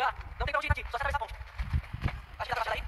Gato, tá? não tem pra onde ir aqui, só se atravessar a ponte. Acho que dá pra baixar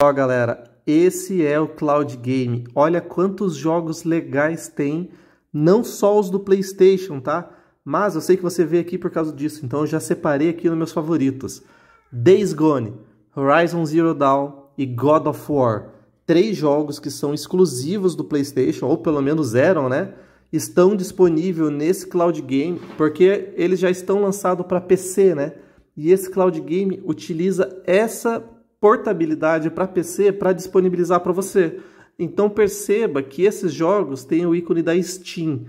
daí. Ó, galera, esse é o Cloud Game. Olha quantos jogos legais tem não só os do PlayStation, tá? Mas eu sei que você veio aqui por causa disso, então eu já separei aqui nos meus favoritos. Days Gone, Horizon Zero Dawn e God of War. Três jogos que são exclusivos do PlayStation, ou pelo menos eram, né? Estão disponíveis nesse cloud game, porque eles já estão lançados para PC, né? E esse cloud game utiliza essa portabilidade para PC para disponibilizar para você. Então perceba que esses jogos têm o ícone da Steam. O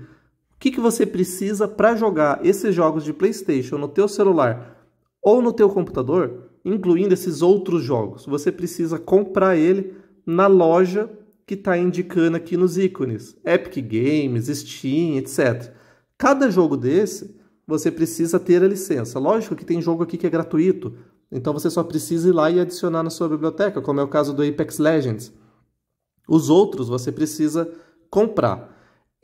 que, que você precisa para jogar esses jogos de PlayStation no teu celular ou no teu computador, incluindo esses outros jogos? Você precisa comprar ele na loja que está indicando aqui nos ícones, Epic Games, Steam, etc. Cada jogo desse você precisa ter a licença. Lógico que tem jogo aqui que é gratuito, então você só precisa ir lá e adicionar na sua biblioteca, como é o caso do Apex Legends. Os outros você precisa comprar.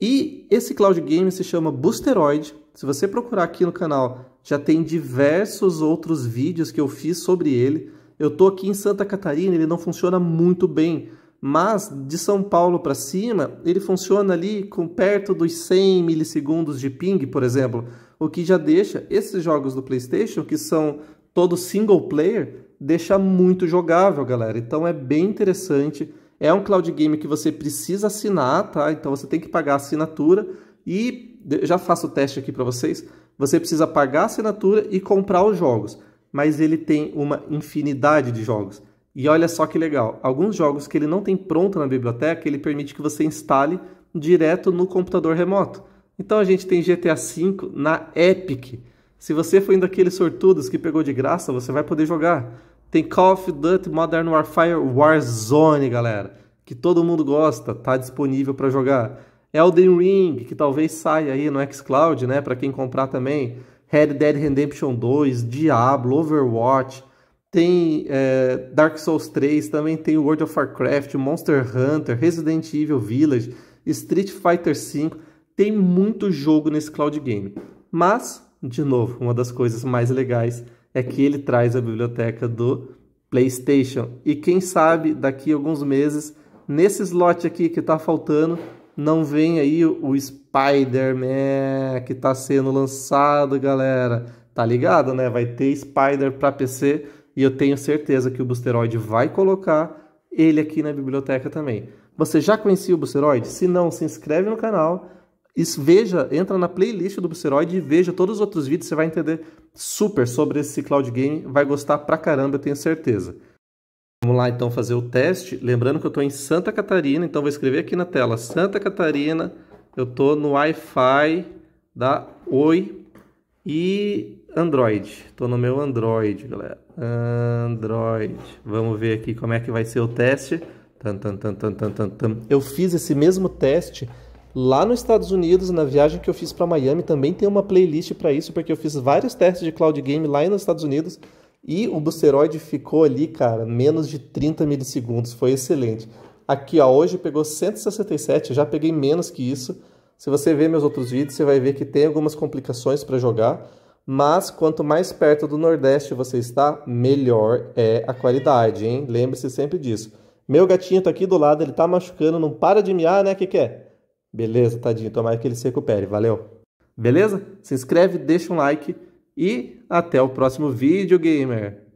E esse cloud game se chama Boosteroid. Se você procurar aqui no canal, já tem diversos outros vídeos que eu fiz sobre ele. Eu tô aqui em Santa Catarina, ele não funciona muito bem, mas de São Paulo para cima, ele funciona ali com perto dos 100 milissegundos de ping, por exemplo, o que já deixa esses jogos do PlayStation, que são todo single player, deixa muito jogável, galera. Então é bem interessante é um cloud game que você precisa assinar, tá? Então você tem que pagar a assinatura e já faço o teste aqui para vocês. Você precisa pagar a assinatura e comprar os jogos, mas ele tem uma infinidade de jogos. E olha só que legal, alguns jogos que ele não tem pronto na biblioteca, ele permite que você instale direto no computador remoto. Então a gente tem GTA V na Epic. Se você foi um daqueles sortudos que pegou de graça, você vai poder jogar. Tem Call of Duty Modern Warfare Warzone, galera, que todo mundo gosta, tá disponível para jogar. Elden Ring, que talvez saia aí no xCloud, né, para quem comprar também. Red Dead Redemption 2, Diablo, Overwatch, tem é, Dark Souls 3, também tem World of Warcraft, Monster Hunter, Resident Evil Village, Street Fighter V, tem muito jogo nesse cloud game. Mas, de novo, uma das coisas mais legais é que ele traz a biblioteca do PlayStation. E quem sabe daqui a alguns meses, nesse slot aqui que está faltando, não vem aí o Spider-Man que está sendo lançado, galera. Tá ligado, né? Vai ter Spider para PC e eu tenho certeza que o Busteroid vai colocar ele aqui na biblioteca também. Você já conhecia o Busteroid? Se não, se inscreve no canal isso, veja, entra na playlist do Buceroid e veja todos os outros vídeos, você vai entender super sobre esse cloud game, vai gostar pra caramba, eu tenho certeza. Vamos lá então fazer o teste, lembrando que eu estou em Santa Catarina, então vou escrever aqui na tela Santa Catarina, eu estou no Wi-Fi da Oi e Android, estou no meu Android, galera, Android, vamos ver aqui como é que vai ser o teste, tan, tan, tan, tan, tan, tan. eu fiz esse mesmo teste Lá nos Estados Unidos, na viagem que eu fiz para Miami, também tem uma playlist para isso, porque eu fiz vários testes de cloud game lá nos Estados Unidos e o Busteroid ficou ali, cara, menos de 30 milissegundos. Foi excelente. Aqui, ó, hoje pegou 167, já peguei menos que isso. Se você ver meus outros vídeos, você vai ver que tem algumas complicações para jogar, mas quanto mais perto do Nordeste você está, melhor é a qualidade, hein? Lembre-se sempre disso. Meu gatinho tá aqui do lado, ele tá machucando, não para de miar, né? O que, que é? Beleza, tadinho. Tomara que ele se recupere. Valeu. Beleza? Se inscreve, deixa um like e até o próximo vídeo, gamer.